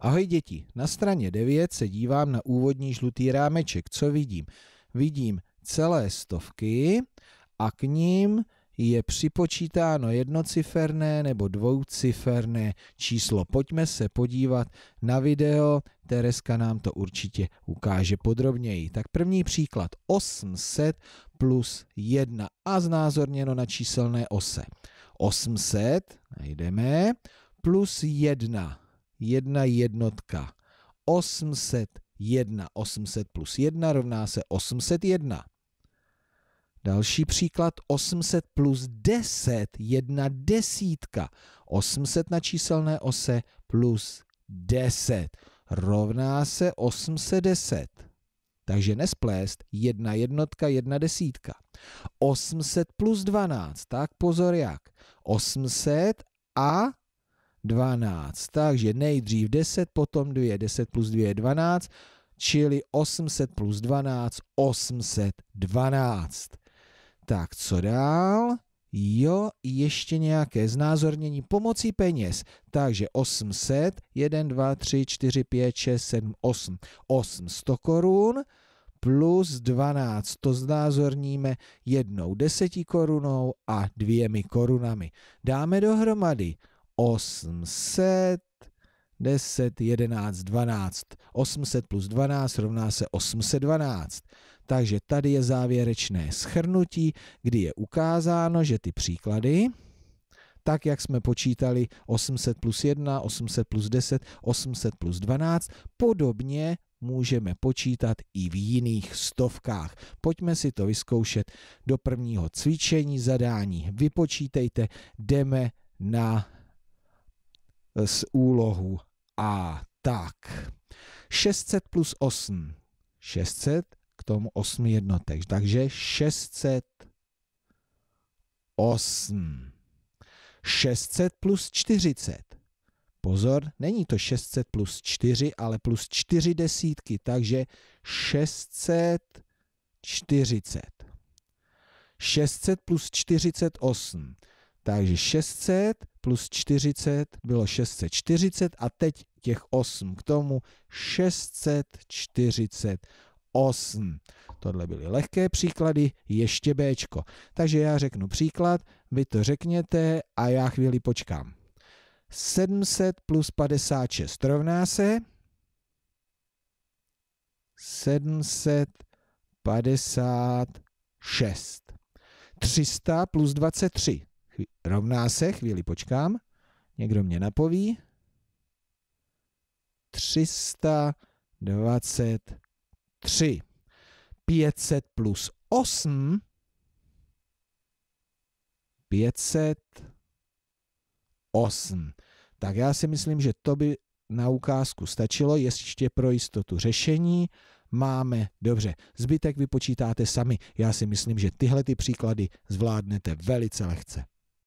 Ahoj děti, na straně 9 se dívám na úvodní žlutý rámeček. Co vidím? Vidím celé stovky a k ním je připočítáno jednociferné nebo dvouciferné číslo. Pojďme se podívat na video, Tereska nám to určitě ukáže podrobněji. Tak první příklad 800 plus 1 a znázorněno na číselné ose. 800, najdeme, plus 1 jedna jednotka. 801. 800 plus 1 rovná se 801. Další příklad 800 plus 10, jedna desítka. 800 na číselné ose plus 10 rovná se 810. Takže nesplést jedna jednotka, jedna desítka. 800 plus 12, tak pozor jak. 800 a 12. Takže nejdřív 10, potom 2, 10 plus 2 je 12, čili 800 plus 12, 812. Tak co dál? Jo, ještě nějaké znázornění pomocí peněz. Takže 800, 1, 2, 3, 4, 5, 6, 7, 8. 800 korun plus 12. To znázorníme jednou deseti korunou a dvěmi korunami. Dáme dohromady 800, 10, 10, 11, 12. 800 plus 12 rovná se 812. Takže tady je závěrečné schrnutí, kdy je ukázáno, že ty příklady, tak jak jsme počítali 800 plus 1, 800 plus 10, 800 plus 12, podobně můžeme počítat i v jiných stovkách. Pojďme si to vyzkoušet do prvního cvičení zadání. Vypočítejte, jdeme na z úlohu A. Tak, 600 plus 8, 600 k tomu 8 jednotek, takže 608. 600 plus 40. Pozor, není to 600 plus 4, ale plus 4 desítky, takže 640. 600 plus 48, takže 600 plus 40 bylo 640 a teď těch 8 k tomu 648. Tohle byly lehké příklady, ještě B. Takže já řeknu příklad, vy to řekněte a já chvíli počkám. 700 plus 56 rovná se 756. 300 plus 23 rovná se, chvíli počkám, někdo mě napoví, 323. 500 plus 8, 508. Tak já si myslím, že to by na ukázku stačilo, ještě pro jistotu řešení máme dobře. Zbytek vypočítáte sami. Já si myslím, že tyhle ty příklady zvládnete velice lehce.